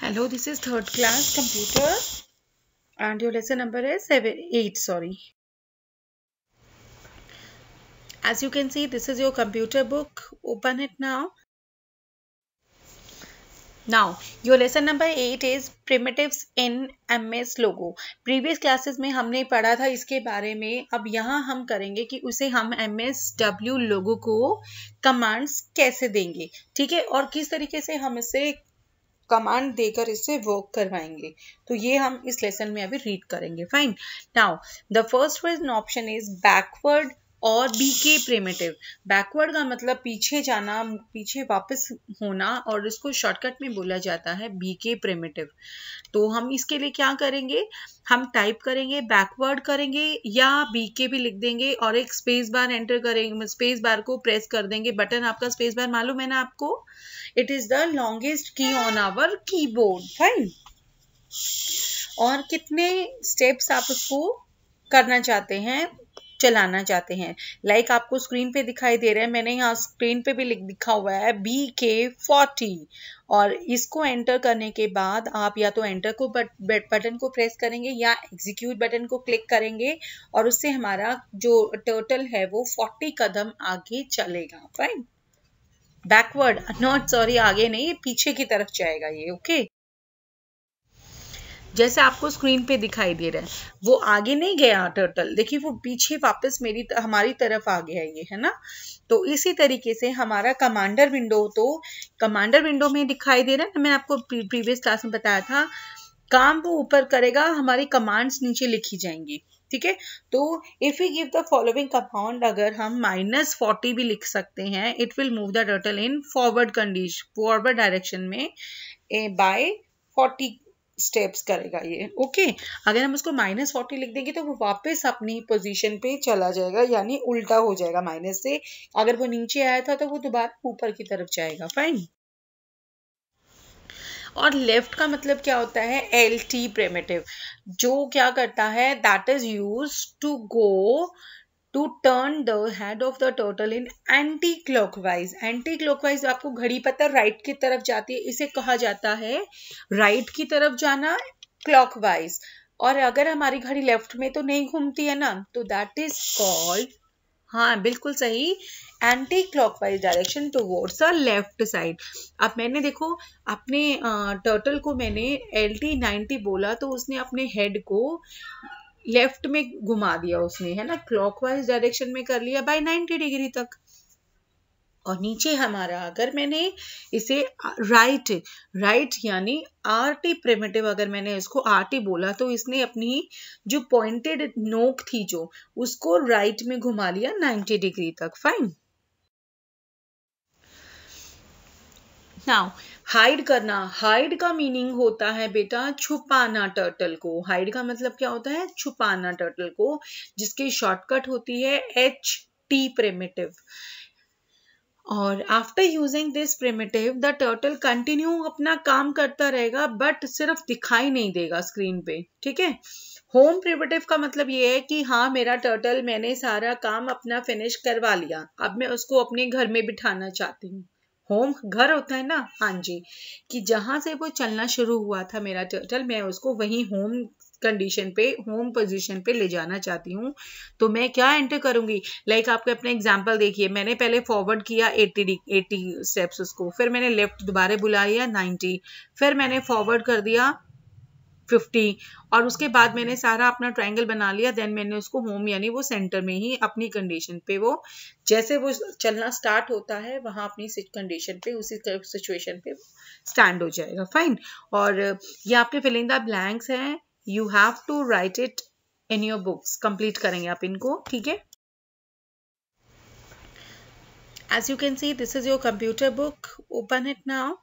Hello this is third class computer and your lesson number है seven eight sorry as you can see this is your computer book open it now now your lesson number eight is primitives in M S Logo previous classes में हमने पढ़ा था इसके बारे में अब यहाँ हम करेंगे कि उसे हम एम एस डब्ल्यू लोगो को कमांड्स कैसे देंगे ठीक है और किस तरीके से हम इसे कमांड देकर इसे वर्क करवाएंगे तो ये हम इस लेसन में अभी रीड करेंगे fine now the first option is backward और बी के प्रेमेटिव बैकवर्ड का मतलब पीछे जाना पीछे वापस होना और इसको शॉर्टकट में बोला जाता है बी के प्रेमेटिव तो हम इसके लिए क्या करेंगे हम टाइप करेंगे बैकवर्ड करेंगे या बी के भी लिख देंगे और एक स्पेस बार एंटर करेंगे स्पेस बार को प्रेस कर देंगे बटन आपका स्पेस बार मालूम है ना आपको it is the longest key on our keyboard fine और कितने स्टेप्स आप उसको करना चाहते हैं चलाना चाहते हैं लाइक like आपको स्क्रीन पे दिखाई दे रहा है मैंने यहाँ स्क्रीन पे भी लिख दिखा हुआ है बी के फोर्टी और इसको एंटर करने के बाद आप या तो एंटर को बट, बटन को प्रेस करेंगे या एग्जीक्यूट बटन को क्लिक करेंगे और उससे हमारा जो टोटल है वो फोर्टी कदम आगे चलेगा फाइन बैकवर्ड नॉट सॉरी आगे नहीं पीछे की तरफ जाएगा ये ओके okay? जैसे आपको स्क्रीन पे दिखाई दे रहा है वो आगे नहीं गया टर्टल देखिए वो पीछे वापस मेरी हमारी तरफ आ गया ये है ना तो इसी तरीके से हमारा कमांडर विंडो तो कमांडर विंडो में दिखाई दे रहा है मैं आपको प्रीवियस क्लास में बताया था काम वो ऊपर करेगा हमारी कमांड्स नीचे लिखी जाएंगी ठीक है तो if you give the following compound अगर हम माइनस फोर्टी भी लिख सकते हैं it will move the turtle in forward condition forward direction में बाय फोर्टी स्टेप्स करेगा ये ओके अगर हम उसको माइनस फोर्टी लिख देंगे तो वो वापस अपनी पोजीशन पे चला जाएगा यानी उल्टा हो जाएगा माइनस से अगर वो नीचे आया था तो वो दोबारा ऊपर की तरफ जाएगा फाइन और लेफ्ट का मतलब क्या होता है एल टी प्रेमेटिव जो क्या करता है that is use to go to turn the head of the turtle in anti clockwise anti clockwise आपको घड़ी पता राइट की तरफ जाती है इसे कहा जाता है राइट की तरफ जाना क्लॉकवाइज और अगर हमारी घड़ी लेफ्ट में तो नहीं घूमती है ना तो दैट इज कॉल्ड हाँ बिल्कुल सही anti clockwise direction towards a left side अब मैंने देखो अपने टर्टल को मैंने एल टी नाइन्टी बोला तो उसने अपने हेड को लेफ्ट में घुमा दिया उसने है ना क्लॉकवाइज डायरेक्शन में कर लिया बाय 90 डिग्री तक और नीचे हमारा अगर मैंने इसे राइट राइट यानी आर टी प्रेमेटिव अगर मैंने इसको आर टी बोला तो इसने अपनी जो पॉइंटेड नोक थी जो उसको राइट में घुमा लिया 90 डिग्री तक फाइन नाउ हाइड करना हाइड का मीनिंग होता है बेटा छुपाना टर्टल को हाइड का मतलब क्या होता है छुपाना टर्टल को जिसकी शॉर्टकट होती है एच टी प्रेमेटिव और after using this primitive the turtle continue अपना काम करता रहेगा बट सिर्फ दिखाई नहीं देगा स्क्रीन पे ठीक है होम प्रेमेटिव का मतलब ये है कि हाँ मेरा टर्टल मैंने सारा काम अपना फिनिश करवा लिया अब मैं उसको अपने घर में बिठाना चाहती हूँ होम घर होता है ना हाँ जी कि जहाँ से वो चलना शुरू हुआ था मेरा टर्टल मैं उसको वहीं होम कंडीशन पे होम पोजीशन पे ले जाना चाहती हूँ तो मैं क्या एंटर करूँगी लाइक like आपके अपने एग्जांपल देखिए मैंने पहले फॉरवर्ड किया 80 80 स्टेप्स उसको फिर मैंने लेफ्ट दोबारा बुलाया 90 फिर मैंने फॉरवर्ड कर दिया फिफ्टी और उसके बाद मैंने सारा अपना ट्रायंगल बना लिया देन मैंने उसको होम यानी वो सेंटर में ही अपनी कंडीशन पे वो जैसे वो चलना स्टार्ट होता है वहाँ अपनी कंडीशन पे उसी सिचुएशन पे स्टैंड हो जाएगा फाइन और ये आपके फिलिंदा ब्लैंक्स हैं you have to write it in your books complete करेंगे आप इनको ठीक है as you can see this is your computer book open it now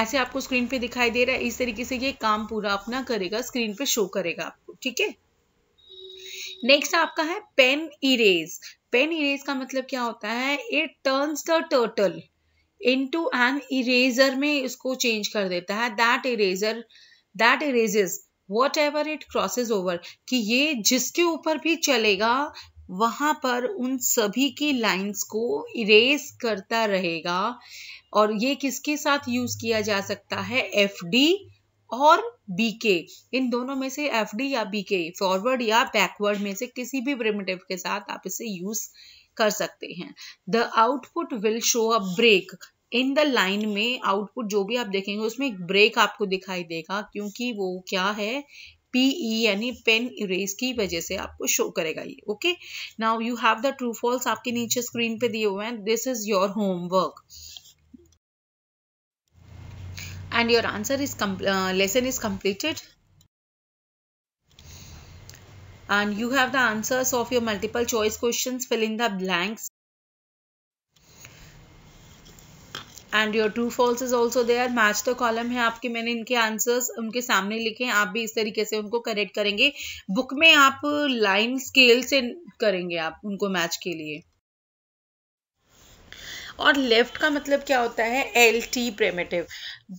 ऐसे आपको स्क्रीन पे दिखाई दे रहा है इस तरीके से ये काम पूरा अपना करेगा स्क्रीन पे शो करेगा आपको ठीक है नेक्स्ट आपका है पेन इरेज पेन इरेज का मतलब क्या होता है it turns the turtle into an eraser में इसको चेंज कर देता है that eraser that erases whatever it crosses over कि ये जिसके ऊपर भी चलेगा वहाँ पर उन सभी की लाइंस को इरेज करता रहेगा और ये किसके साथ यूज़ किया जा सकता है एफ डी और बी के इन दोनों में से एफ डी या बी के फॉरवर्ड या बैकवर्ड में से किसी भी प्रिमिटिव के साथ आप इसे यूज़ कर सकते हैं the output will show a break in the line में आउटपुट जो भी आप देखेंगे उसमें एक ब्रेक आपको दिखाई देगा क्योंकि वो क्या है पीई e यानी पेन इरेज की वजह से आपको शो करेगा ये okay now you have the true false आपके नीचे स्क्रीन पे दिए हुए हैं this is your homework and your answer is come lesson is completed and you have the answers of your multiple choice question fill in the blanks and your true false is also there match तो column है आपके मैंने इनके answers उनके सामने लिखे हैं आप भी इस तरीके से उनको करेक्ट करेंगे बुक में आप लाइन स्केल से करेंगे आप उनको मैच के लिए और लेफ्ट का मतलब क्या होता है एल टी प्रेमेटिव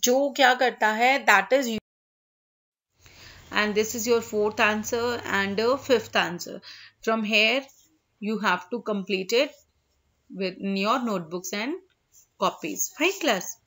जो क्या करता है that is you and this is your fourth answer and fifth answer from here you have to complete it with in your notebooks copies. Fine class.